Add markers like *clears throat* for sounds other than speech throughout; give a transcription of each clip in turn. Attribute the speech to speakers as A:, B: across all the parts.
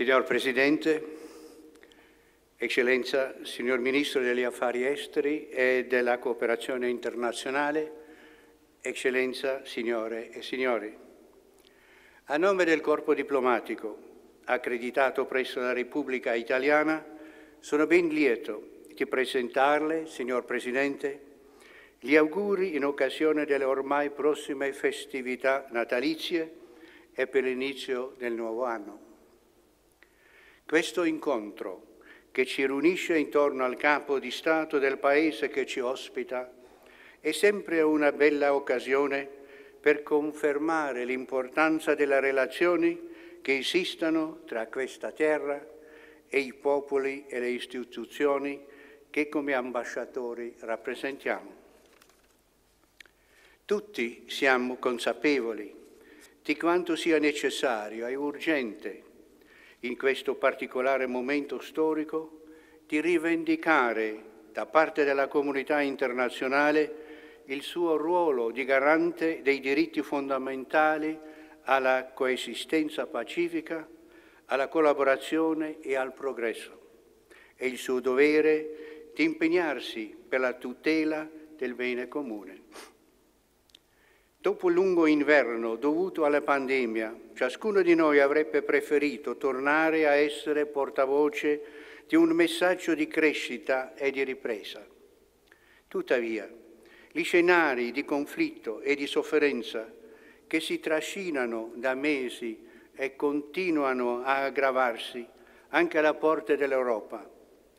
A: Signor Presidente, Eccellenza, signor Ministro degli Affari Esteri e della Cooperazione Internazionale, Eccellenza, signore e signori, a nome del Corpo Diplomatico, accreditato presso la Repubblica Italiana, sono ben lieto di presentarle, signor Presidente, gli auguri in occasione delle ormai prossime festività natalizie e per l'inizio del nuovo anno. Questo incontro che ci riunisce intorno al capo di Stato del Paese che ci ospita è sempre una bella occasione per confermare l'importanza delle relazioni che esistono tra questa terra e i popoli e le istituzioni che come ambasciatori rappresentiamo. Tutti siamo consapevoli di quanto sia necessario e urgente in questo particolare momento storico di rivendicare da parte della comunità internazionale il suo ruolo di garante dei diritti fondamentali alla coesistenza pacifica, alla collaborazione e al progresso e il suo dovere di impegnarsi per la tutela del bene comune. Dopo il lungo inverno dovuto alla pandemia, ciascuno di noi avrebbe preferito tornare a essere portavoce di un messaggio di crescita e di ripresa. Tuttavia, gli scenari di conflitto e di sofferenza che si trascinano da mesi e continuano a aggravarsi anche alla porta dell'Europa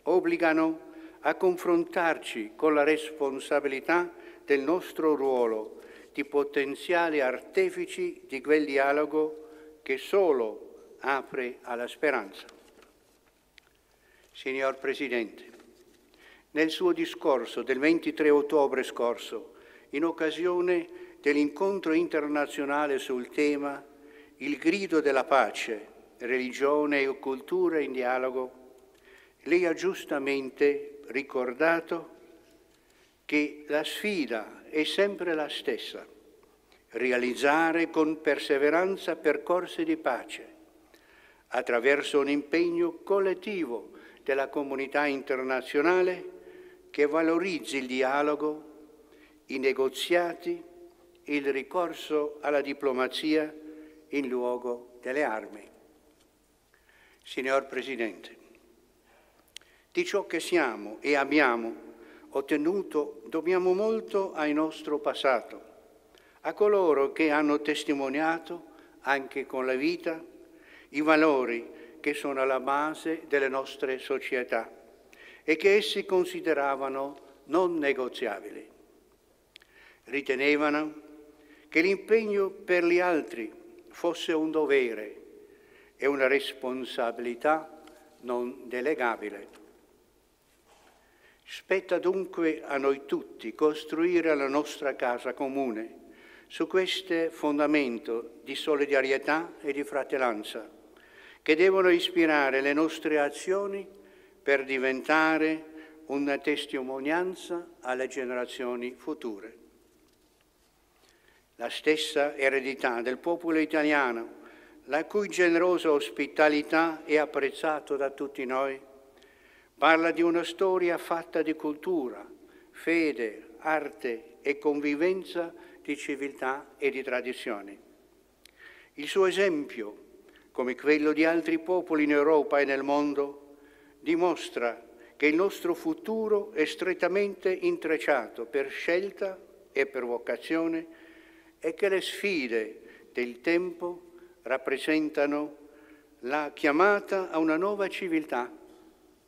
A: obbligano a confrontarci con la responsabilità del nostro ruolo di potenziali artefici di quel dialogo che solo apre alla speranza. Signor Presidente, nel suo discorso del 23 ottobre scorso, in occasione dell'incontro internazionale sul tema Il grido della pace, religione e cultura in dialogo, lei ha giustamente ricordato che la sfida è sempre la stessa, realizzare con perseveranza percorsi di pace attraverso un impegno collettivo della comunità internazionale che valorizzi il dialogo, i negoziati, il ricorso alla diplomazia in luogo delle armi. Signor Presidente, di ciò che siamo e abbiamo ottenuto dobbiamo molto al nostro passato, a coloro che hanno testimoniato anche con la vita i valori che sono alla base delle nostre società e che essi consideravano non negoziabili. Ritenevano che l'impegno per gli altri fosse un dovere e una responsabilità non delegabile. Spetta dunque a noi tutti costruire la nostra casa comune su questo fondamento di solidarietà e di fratellanza che devono ispirare le nostre azioni per diventare una testimonianza alle generazioni future. La stessa eredità del popolo italiano, la cui generosa ospitalità è apprezzata da tutti noi, Parla di una storia fatta di cultura, fede, arte e convivenza di civiltà e di tradizioni. Il suo esempio, come quello di altri popoli in Europa e nel mondo, dimostra che il nostro futuro è strettamente intrecciato per scelta e per vocazione e che le sfide del tempo rappresentano la chiamata a una nuova civiltà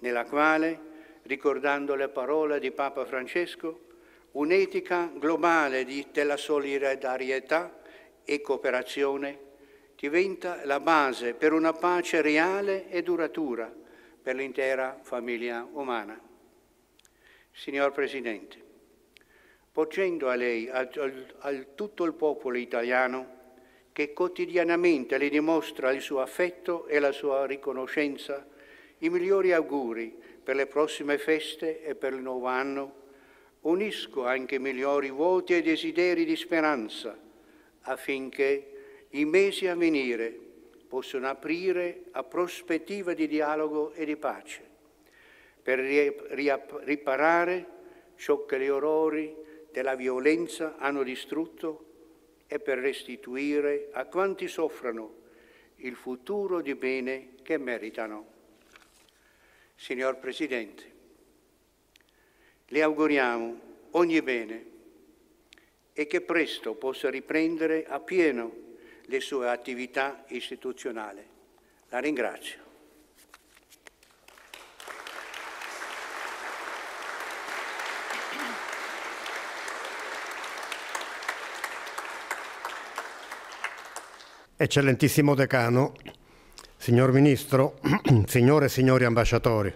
A: nella quale, ricordando le parole di Papa Francesco, un'etica globale di, della solidarietà e cooperazione diventa la base per una pace reale e duratura per l'intera famiglia umana. Signor Presidente, porgendo a lei, a, a, a tutto il popolo italiano, che quotidianamente le dimostra il suo affetto e la sua riconoscenza i migliori auguri per le prossime feste e per il nuovo anno. Unisco anche i migliori voti e desideri di speranza affinché i mesi a venire possano aprire a prospettive di dialogo e di pace per riparare ciò che gli orrori della violenza hanno distrutto e per restituire a quanti soffrono il futuro di bene che meritano. Signor Presidente, le auguriamo ogni bene e che presto possa riprendere a pieno le sue attività istituzionali. La ringrazio.
B: Eccellentissimo decano, Signor Ministro, *clears throat* signore e signori ambasciatori,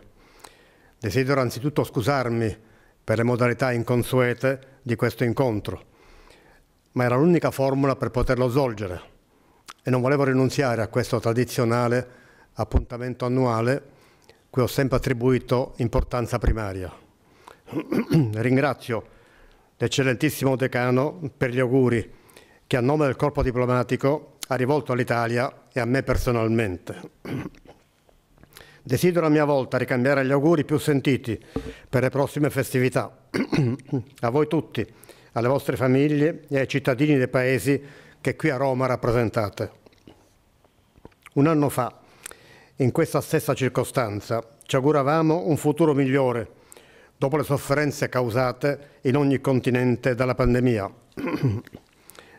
B: desidero anzitutto scusarmi per le modalità inconsuete di questo incontro, ma era l'unica formula per poterlo svolgere e non volevo rinunziare a questo tradizionale appuntamento annuale cui ho sempre attribuito importanza primaria. *clears throat* Ringrazio l'eccellentissimo decano per gli auguri che a nome del corpo diplomatico ha rivolto all'Italia e a me personalmente. Desidero a mia volta ricambiare gli auguri più sentiti per le prossime festività. *clears throat* a voi tutti, alle vostre famiglie e ai cittadini dei paesi che qui a Roma rappresentate. Un anno fa, in questa stessa circostanza, ci auguravamo un futuro migliore dopo le sofferenze causate in ogni continente dalla pandemia. *clears throat*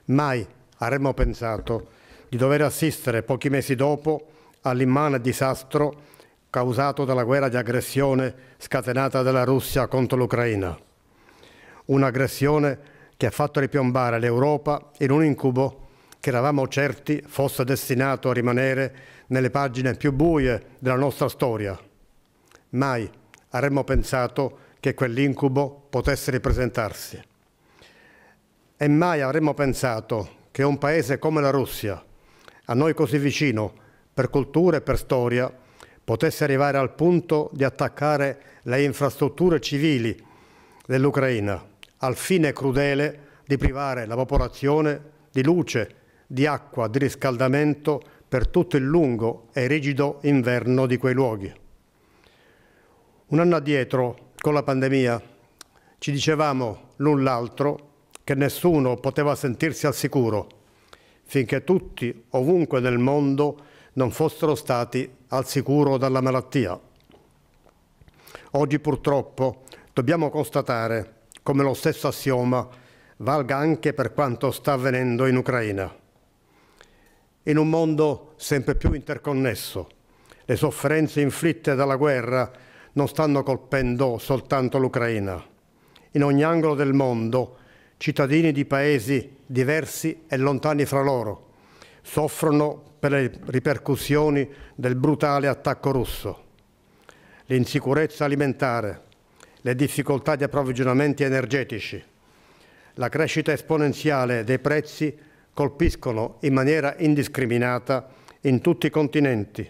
B: Mai avremmo pensato di dover assistere pochi mesi dopo all'immane disastro causato dalla guerra di aggressione scatenata dalla Russia contro l'Ucraina. Un'aggressione che ha fatto ripiombare l'Europa in un incubo che eravamo certi fosse destinato a rimanere nelle pagine più buie della nostra storia. Mai avremmo pensato che quell'incubo potesse ripresentarsi. E mai avremmo pensato che un paese come la Russia, a noi così vicino, per cultura e per storia, potesse arrivare al punto di attaccare le infrastrutture civili dell'Ucraina, al fine crudele di privare la popolazione di luce, di acqua, di riscaldamento per tutto il lungo e rigido inverno di quei luoghi. Un anno addietro, con la pandemia, ci dicevamo l'un l'altro che nessuno poteva sentirsi al sicuro finché tutti, ovunque nel mondo, non fossero stati al sicuro dalla malattia. Oggi purtroppo dobbiamo constatare come lo stesso assioma valga anche per quanto sta avvenendo in Ucraina. In un mondo sempre più interconnesso, le sofferenze inflitte dalla guerra non stanno colpendo soltanto l'Ucraina. In ogni angolo del mondo cittadini di paesi diversi e lontani fra loro, soffrono per le ripercussioni del brutale attacco russo. L'insicurezza alimentare, le difficoltà di approvvigionamenti energetici, la crescita esponenziale dei prezzi colpiscono in maniera indiscriminata in tutti i continenti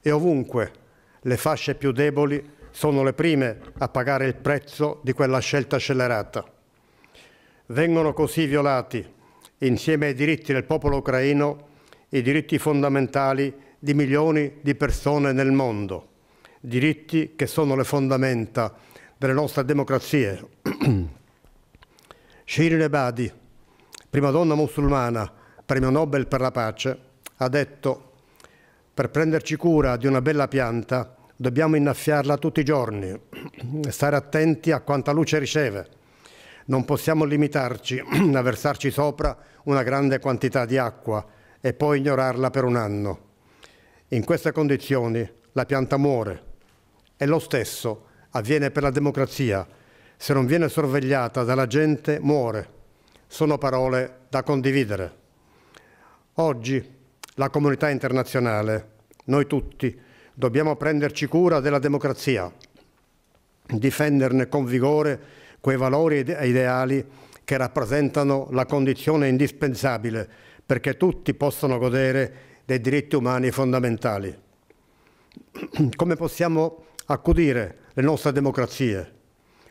B: e ovunque le fasce più deboli sono le prime a pagare il prezzo di quella scelta scellerata. Vengono così violati, insieme ai diritti del popolo ucraino, i diritti fondamentali di milioni di persone nel mondo, diritti che sono le fondamenta delle nostre democrazie. *clears throat* Shirin Ebadi, prima donna musulmana, premio Nobel per la pace, ha detto per prenderci cura di una bella pianta dobbiamo innaffiarla tutti i giorni e *clears throat* stare attenti a quanta luce riceve non possiamo limitarci *clears throat* a versarci sopra una grande quantità di acqua e poi ignorarla per un anno. In queste condizioni la pianta muore e lo stesso avviene per la democrazia. Se non viene sorvegliata dalla gente, muore. Sono parole da condividere. Oggi la comunità internazionale, noi tutti, dobbiamo prenderci cura della democrazia, difenderne con vigore quei valori e ideali che rappresentano la condizione indispensabile perché tutti possano godere dei diritti umani fondamentali. *clears throat* Come possiamo accudire le nostre democrazie?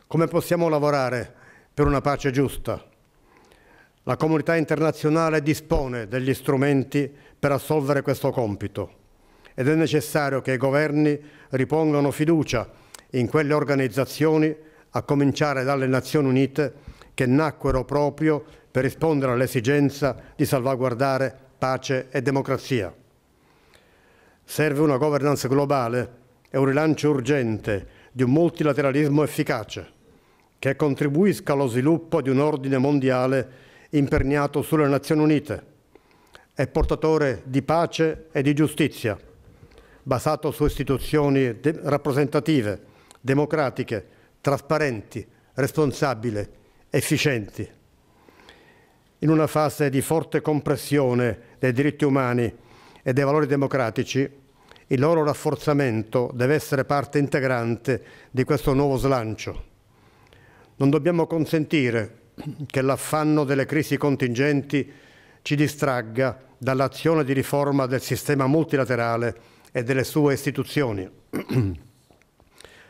B: Come possiamo lavorare per una pace giusta? La comunità internazionale dispone degli strumenti per assolvere questo compito ed è necessario che i governi ripongano fiducia in quelle organizzazioni a cominciare dalle Nazioni Unite che nacquero proprio per rispondere all'esigenza di salvaguardare pace e democrazia. Serve una governance globale e un rilancio urgente di un multilateralismo efficace che contribuisca allo sviluppo di un ordine mondiale imperniato sulle Nazioni Unite e portatore di pace e di giustizia, basato su istituzioni rappresentative, democratiche, trasparenti, responsabili, efficienti. In una fase di forte compressione dei diritti umani e dei valori democratici, il loro rafforzamento deve essere parte integrante di questo nuovo slancio. Non dobbiamo consentire che l'affanno delle crisi contingenti ci distragga dall'azione di riforma del sistema multilaterale e delle sue istituzioni. *clears throat*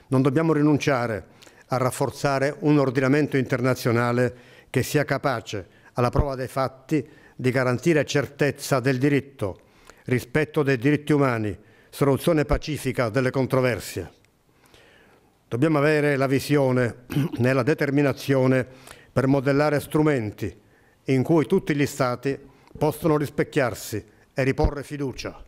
B: non dobbiamo rinunciare a rafforzare un ordinamento internazionale che sia capace, alla prova dei fatti, di garantire certezza del diritto, rispetto dei diritti umani, soluzione pacifica delle controversie. Dobbiamo avere la visione *clears throat* e la determinazione per modellare strumenti in cui tutti gli Stati possono rispecchiarsi e riporre fiducia.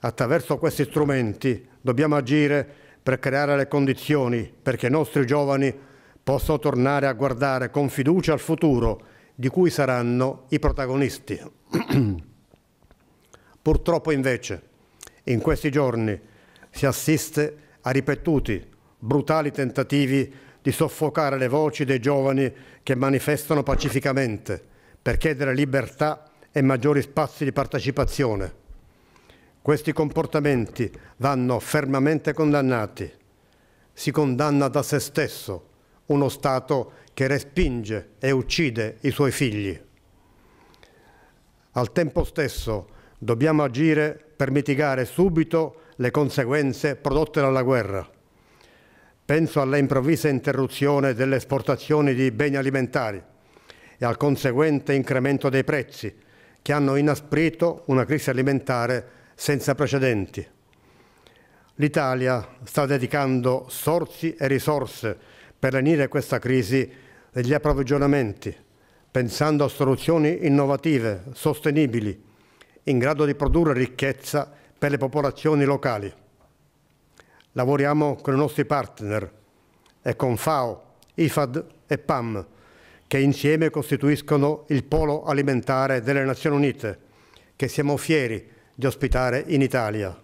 B: Attraverso questi strumenti dobbiamo agire per creare le condizioni perché i nostri giovani possano tornare a guardare con fiducia al futuro di cui saranno i protagonisti. *clears throat* Purtroppo invece in questi giorni si assiste a ripetuti, brutali tentativi di soffocare le voci dei giovani che manifestano pacificamente per chiedere libertà e maggiori spazi di partecipazione. Questi comportamenti vanno fermamente condannati. Si condanna da se stesso uno Stato che respinge e uccide i suoi figli. Al tempo stesso dobbiamo agire per mitigare subito le conseguenze prodotte dalla guerra. Penso alla improvvisa interruzione delle esportazioni di beni alimentari e al conseguente incremento dei prezzi che hanno inasprito una crisi alimentare senza precedenti. L'Italia sta dedicando sorsi e risorse per lenire questa crisi degli approvvigionamenti, pensando a soluzioni innovative, sostenibili, in grado di produrre ricchezza per le popolazioni locali. Lavoriamo con i nostri partner e con FAO, IFAD e PAM, che insieme costituiscono il polo alimentare delle Nazioni Unite, che siamo fieri di ospitare in Italia.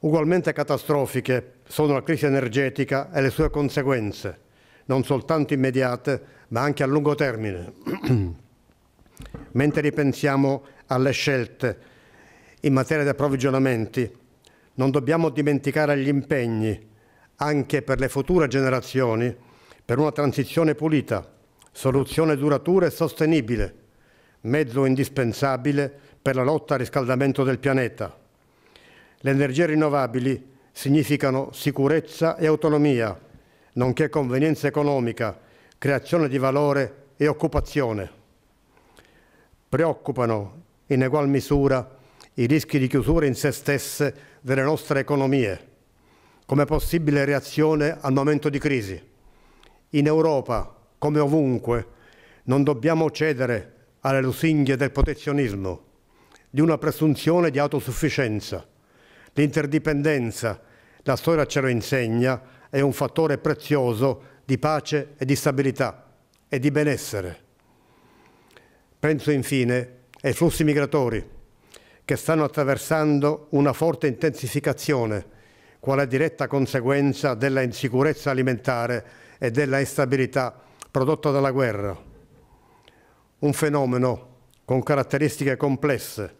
B: Ugualmente catastrofiche sono la crisi energetica e le sue conseguenze, non soltanto immediate, ma anche a lungo termine. *clears throat* Mentre ripensiamo alle scelte in materia di approvvigionamenti, non dobbiamo dimenticare gli impegni, anche per le future generazioni, per una transizione pulita, soluzione duratura e sostenibile, mezzo indispensabile per la lotta al riscaldamento del pianeta. Le energie rinnovabili significano sicurezza e autonomia, nonché convenienza economica, creazione di valore e occupazione. Preoccupano in egual misura i rischi di chiusura in se stesse delle nostre economie, come possibile reazione al momento di crisi. In Europa, come ovunque, non dobbiamo cedere alle lusinghe del protezionismo di una presunzione di autosufficienza. L'interdipendenza, la storia ce lo insegna, è un fattore prezioso di pace e di stabilità e di benessere. Penso infine ai flussi migratori che stanno attraversando una forte intensificazione quale diretta conseguenza della insicurezza alimentare e della instabilità prodotta dalla guerra. Un fenomeno con caratteristiche complesse,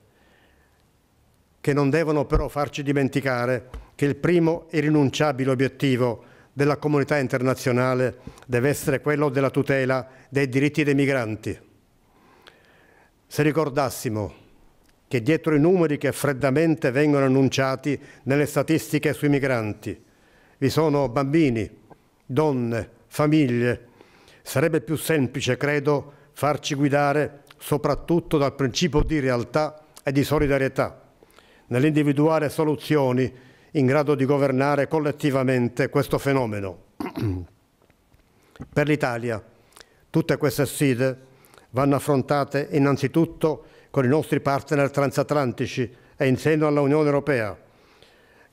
B: che non devono però farci dimenticare che il primo e rinunciabile obiettivo della comunità internazionale deve essere quello della tutela dei diritti dei migranti. Se ricordassimo che dietro i numeri che freddamente vengono annunciati nelle statistiche sui migranti vi sono bambini, donne, famiglie, sarebbe più semplice, credo, farci guidare soprattutto dal principio di realtà e di solidarietà, nell'individuare soluzioni in grado di governare collettivamente questo fenomeno. *clears throat* per l'Italia tutte queste sfide vanno affrontate innanzitutto con i nostri partner transatlantici e in seno all'Unione Europea,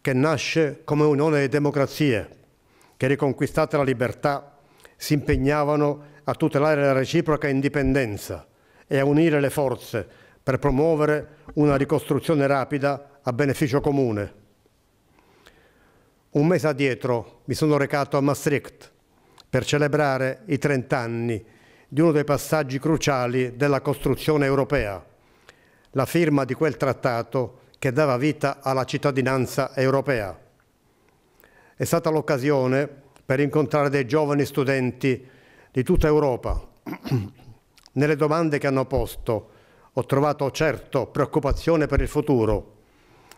B: che nasce come unione di democrazie, che riconquistate la libertà si impegnavano a tutelare la reciproca indipendenza, e a unire le forze per promuovere una ricostruzione rapida a beneficio comune. Un mese addietro mi sono recato a Maastricht per celebrare i 30 anni di uno dei passaggi cruciali della costruzione europea, la firma di quel trattato che dava vita alla cittadinanza europea. È stata l'occasione per incontrare dei giovani studenti di tutta Europa *clears throat* Nelle domande che hanno posto ho trovato certo preoccupazione per il futuro,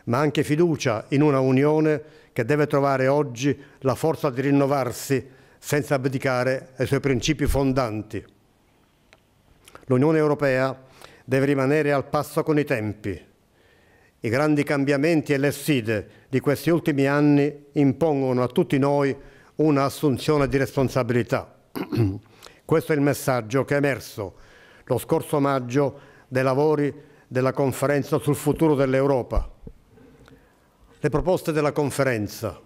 B: ma anche fiducia in una Unione che deve trovare oggi la forza di rinnovarsi senza abdicare ai suoi principi fondanti. L'Unione Europea deve rimanere al passo con i tempi. I grandi cambiamenti e le sfide di questi ultimi anni impongono a tutti noi un'assunzione di responsabilità. *clears throat* Questo è il messaggio che è emerso lo scorso maggio dei lavori della conferenza sul futuro dell'Europa. Le proposte della conferenza,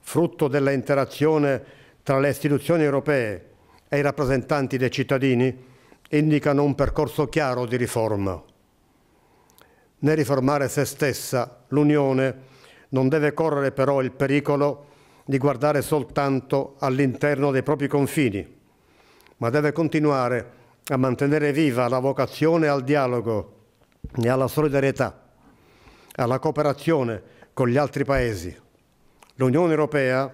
B: frutto della interazione tra le istituzioni europee e i rappresentanti dei cittadini, indicano un percorso chiaro di riforma. Nel riformare se stessa, l'Unione non deve correre però il pericolo di guardare soltanto all'interno dei propri confini, ma deve continuare a a mantenere viva la vocazione al dialogo e alla solidarietà, alla cooperazione con gli altri paesi. L'Unione Europea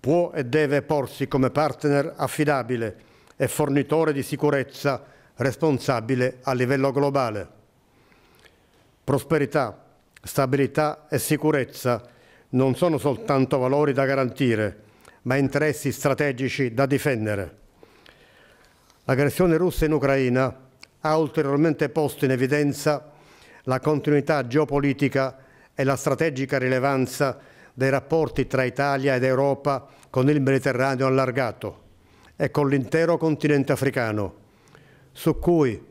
B: può e deve porsi come partner affidabile e fornitore di sicurezza responsabile a livello globale. Prosperità, stabilità e sicurezza non sono soltanto valori da garantire, ma interessi strategici da difendere. L'aggressione russa in Ucraina ha ulteriormente posto in evidenza la continuità geopolitica e la strategica rilevanza dei rapporti tra Italia ed Europa con il Mediterraneo allargato e con l'intero continente africano, su cui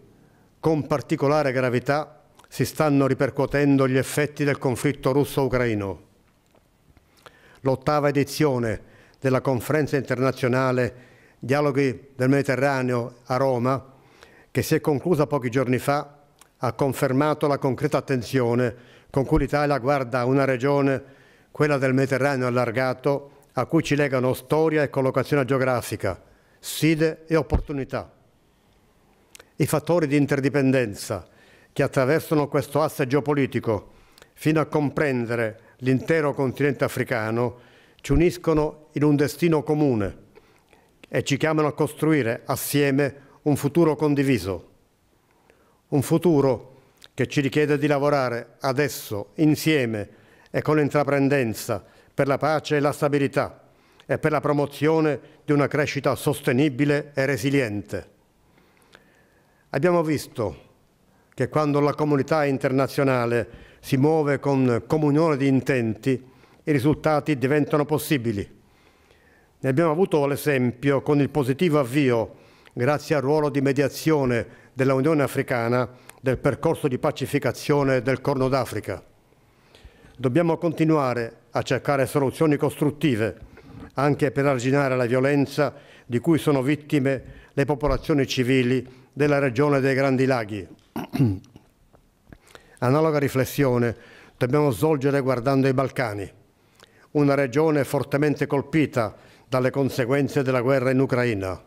B: con particolare gravità si stanno ripercuotendo gli effetti del conflitto russo-ucraino. L'ottava edizione della conferenza internazionale Dialoghi del Mediterraneo a Roma, che si è conclusa pochi giorni fa, ha confermato la concreta attenzione con cui l'Italia guarda una regione, quella del Mediterraneo allargato, a cui ci legano storia e collocazione geografica, sfide e opportunità. I fattori di interdipendenza che attraversano questo asse geopolitico fino a comprendere l'intero continente africano ci uniscono in un destino comune e ci chiamano a costruire assieme un futuro condiviso. Un futuro che ci richiede di lavorare adesso, insieme e con intraprendenza, per la pace e la stabilità e per la promozione di una crescita sostenibile e resiliente. Abbiamo visto che quando la comunità internazionale si muove con comunione di intenti, i risultati diventano possibili ne abbiamo avuto l'esempio con il positivo avvio, grazie al ruolo di mediazione della Unione Africana, del percorso di pacificazione del Corno d'Africa. Dobbiamo continuare a cercare soluzioni costruttive anche per arginare la violenza di cui sono vittime le popolazioni civili della regione dei Grandi Laghi. *clears throat* Analoga riflessione dobbiamo svolgere guardando i Balcani, una regione fortemente colpita dalle conseguenze della guerra in Ucraina.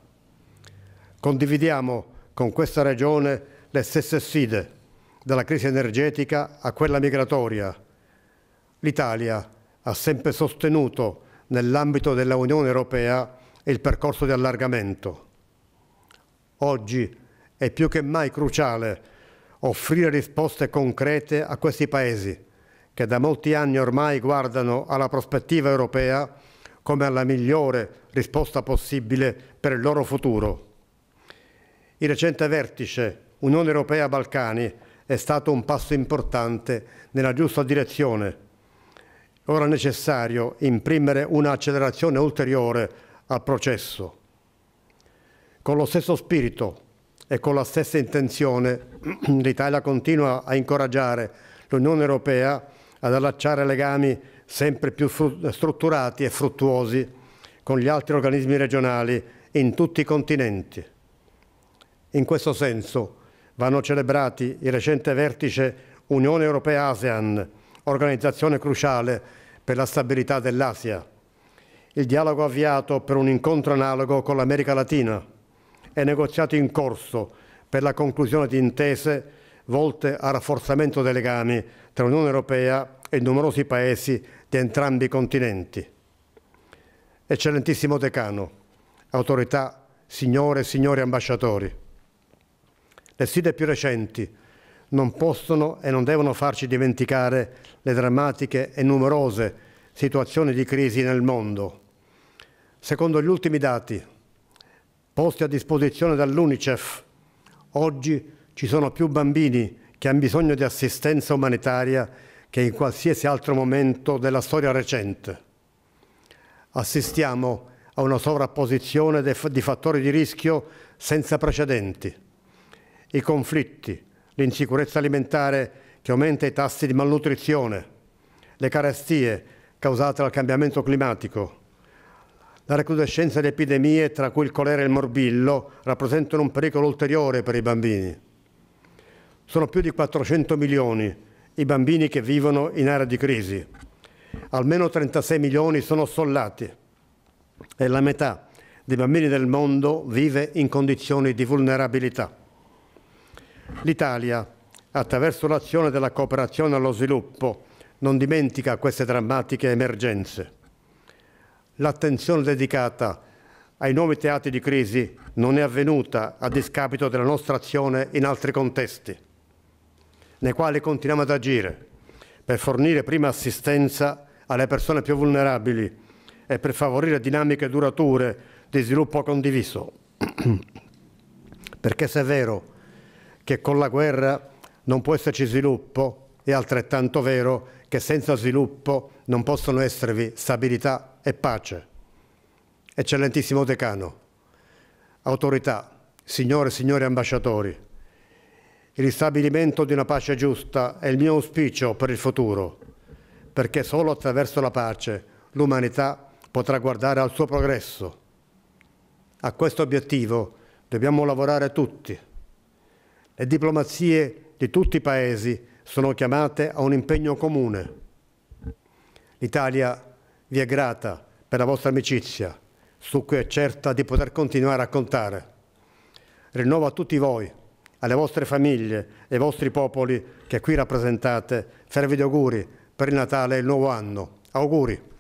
B: Condividiamo con questa regione le stesse sfide, dalla crisi energetica a quella migratoria. L'Italia ha sempre sostenuto nell'ambito della Unione Europea il percorso di allargamento. Oggi è più che mai cruciale offrire risposte concrete a questi paesi che da molti anni ormai guardano alla prospettiva europea come alla migliore risposta possibile per il loro futuro. Il recente vertice Unione Europea-Balcani è stato un passo importante nella giusta direzione. Ora è necessario imprimere un'accelerazione ulteriore al processo. Con lo stesso spirito e con la stessa intenzione *clears throat* l'Italia continua a incoraggiare l'Unione Europea ad allacciare legami sempre più strutturati e fruttuosi con gli altri organismi regionali in tutti i continenti. In questo senso vanno celebrati il recente vertice Unione Europea-ASEAN, organizzazione cruciale per la stabilità dell'Asia, il dialogo avviato per un incontro analogo con l'America Latina e negoziati in corso per la conclusione di intese volte al rafforzamento dei legami tra l'Unione Europea e numerosi paesi di entrambi i continenti. Eccellentissimo decano, autorità, signore e signori ambasciatori, le sfide più recenti non possono e non devono farci dimenticare le drammatiche e numerose situazioni di crisi nel mondo. Secondo gli ultimi dati posti a disposizione dall'UNICEF, oggi ci sono più bambini che hanno bisogno di assistenza umanitaria che in qualsiasi altro momento della storia recente. Assistiamo a una sovrapposizione di fattori di rischio senza precedenti. I conflitti, l'insicurezza alimentare che aumenta i tassi di malnutrizione, le carestie causate dal cambiamento climatico, la recrudescenza di epidemie, tra cui il colera e il morbillo, rappresentano un pericolo ulteriore per i bambini. Sono più di 400 milioni i bambini che vivono in aree di crisi. Almeno 36 milioni sono sollati e la metà dei bambini del mondo vive in condizioni di vulnerabilità. L'Italia, attraverso l'azione della cooperazione allo sviluppo, non dimentica queste drammatiche emergenze. L'attenzione dedicata ai nuovi teatri di crisi non è avvenuta a discapito della nostra azione in altri contesti nei quali continuiamo ad agire per fornire prima assistenza alle persone più vulnerabili e per favorire dinamiche durature di sviluppo condiviso. *clears throat* Perché se è vero che con la guerra non può esserci sviluppo, è altrettanto vero che senza sviluppo non possono esservi stabilità e pace. Eccellentissimo decano, autorità, signore e signori ambasciatori, il ristabilimento di una pace giusta è il mio auspicio per il futuro, perché solo attraverso la pace l'umanità potrà guardare al suo progresso. A questo obiettivo dobbiamo lavorare tutti. Le diplomazie di tutti i paesi sono chiamate a un impegno comune. L'Italia vi è grata per la vostra amicizia, su cui è certa di poter continuare a contare. Rinnovo a tutti voi alle vostre famiglie e ai vostri popoli che qui rappresentate, fervidi auguri per il Natale e il nuovo anno. Auguri!